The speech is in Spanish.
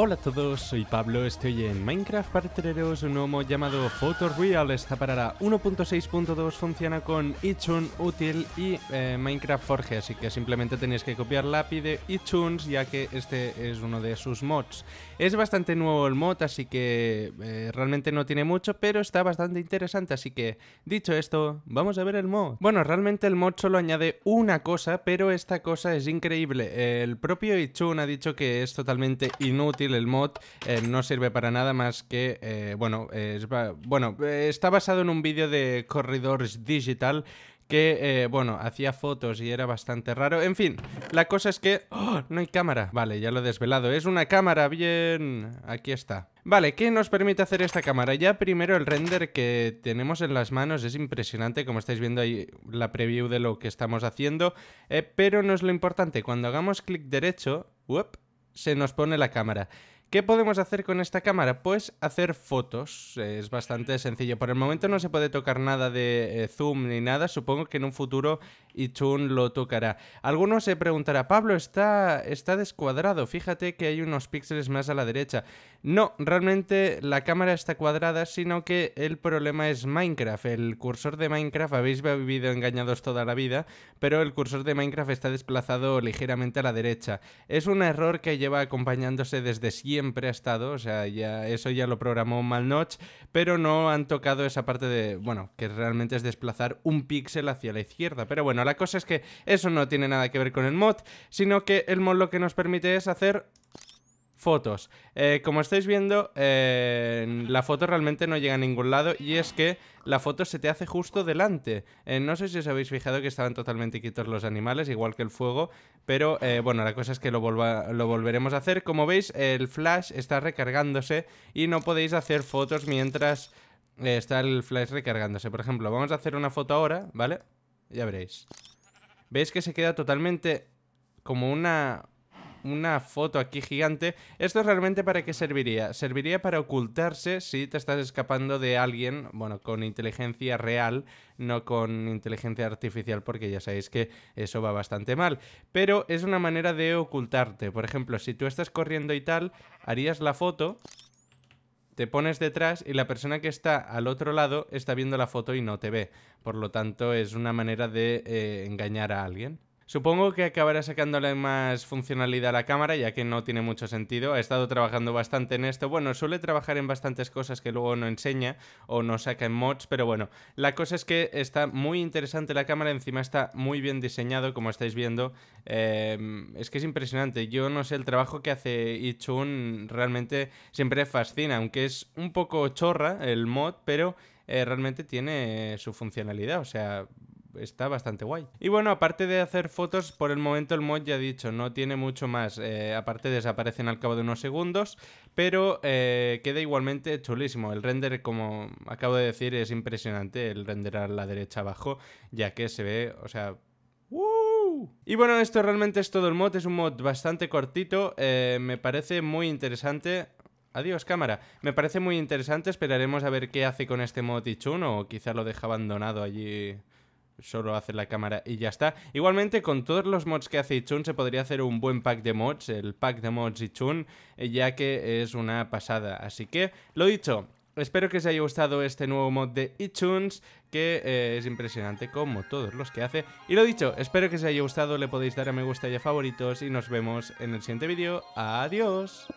Hola a todos, soy Pablo, estoy en Minecraft para un nuevo llamado Photo Real Esta para 1.6.2 funciona con iTunes, útil y eh, Minecraft Forge, así que simplemente tenéis que copiar la API de iTunes ya que este es uno de sus mods. Es bastante nuevo el mod, así que eh, realmente no tiene mucho, pero está bastante interesante, así que dicho esto, vamos a ver el mod. Bueno, realmente el mod solo añade una cosa, pero esta cosa es increíble. El propio iTunes ha dicho que es totalmente inútil el mod eh, no sirve para nada más que, eh, bueno, bueno está basado en un vídeo de Corridors Digital que, eh, bueno, hacía fotos y era bastante raro. En fin, la cosa es que... ¡oh! No hay cámara. Vale, ya lo he desvelado. Es una cámara, bien... Aquí está. Vale, ¿qué nos permite hacer esta cámara? Ya primero el render que tenemos en las manos es impresionante, como estáis viendo ahí la preview de lo que estamos haciendo, pero no es lo importante, cuando hagamos clic derecho, se nos pone la cámara. ¿Qué podemos hacer con esta cámara? Pues hacer fotos. Es bastante sencillo. Por el momento no se puede tocar nada de eh, zoom ni nada. Supongo que en un futuro y Chun lo tocará. Algunos se preguntará, Pablo está, está descuadrado, fíjate que hay unos píxeles más a la derecha. No, realmente la cámara está cuadrada, sino que el problema es Minecraft. El cursor de Minecraft habéis vivido engañados toda la vida, pero el cursor de Minecraft está desplazado ligeramente a la derecha. Es un error que lleva acompañándose desde siempre ha estado, o sea, ya, eso ya lo programó Malnoch, pero no han tocado esa parte de, bueno, que realmente es desplazar un píxel hacia la izquierda. Pero bueno, la cosa es que eso no tiene nada que ver con el mod, sino que el mod lo que nos permite es hacer fotos. Eh, como estáis viendo, la foto realmente no llega a ningún lado y es que la foto se te hace justo delante. Eh, no sé si os habéis fijado que estaban totalmente quitos los animales, igual que el fuego, pero eh, bueno, la cosa es que lo, lo, volveremos a hacer. Como veis, el flash está recargándose y no podéis hacer fotos mientras está el flash recargándose. Por ejemplo, vamos a hacer una foto ahora, ¿vale? vale ya veréis. Veis que se queda totalmente como una, una foto aquí gigante. ¿Esto realmente para qué serviría? Serviría para ocultarse si te estás escapando de alguien, bueno, con inteligencia real, no con inteligencia artificial, porque ya sabéis que eso va bastante mal. Pero es una manera de ocultarte. Por ejemplo, si tú estás corriendo y tal, harías la foto te pones detrás y la persona que está al otro lado está viendo la foto y no te ve. Por lo tanto, es una manera de eh, engañar a alguien. Supongo que acabará sacándole más funcionalidad a la cámara, ya que no tiene mucho sentido. Ha estado trabajando bastante en esto. Bueno, suele trabajar en bastantes cosas que luego no enseña o no saca en mods, pero bueno, la cosa es que está muy interesante la cámara, encima está muy bien diseñado, como estáis viendo. Em, es que es impresionante. Yo no sé, el trabajo que hace Ichun realmente siempre fascina, aunque es un poco chorra el mod, pero... Eh, realmente tiene su funcionalidad. O sea, está bastante guay. Y bueno, aparte de hacer fotos, por el momento el mod ya he dicho, no tiene mucho más. Eh, aparte desaparecen al cabo de unos segundos, pero eh, queda igualmente chulísimo. El render, como acabo de decir, es impresionante, el render a la derecha abajo, ya que se ve, o sea... ¡Woo! Y bueno, esto realmente es todo el mod, es un mod bastante cortito, eh, me parece muy interesante, Adiós cámara. Me parece muy interesante, esperaremos a ver qué hace con este mod Ichun o quizá lo deja abandonado allí solo hace la cámara y ya está. Igualmente, con todos los mods que hace Ichun, se podría hacer un buen pack de mods, el pack de mods Ichun, eh, ya que es una pasada. Así que, lo dicho, Espero que os haya gustado este nuevo mod de iTunes, que eh, es impresionante como todos los que hace. Y lo dicho, espero que os haya gustado, le podéis dar a me gusta y a favoritos y nos vemos en el siguiente vídeo. ¡Adiós!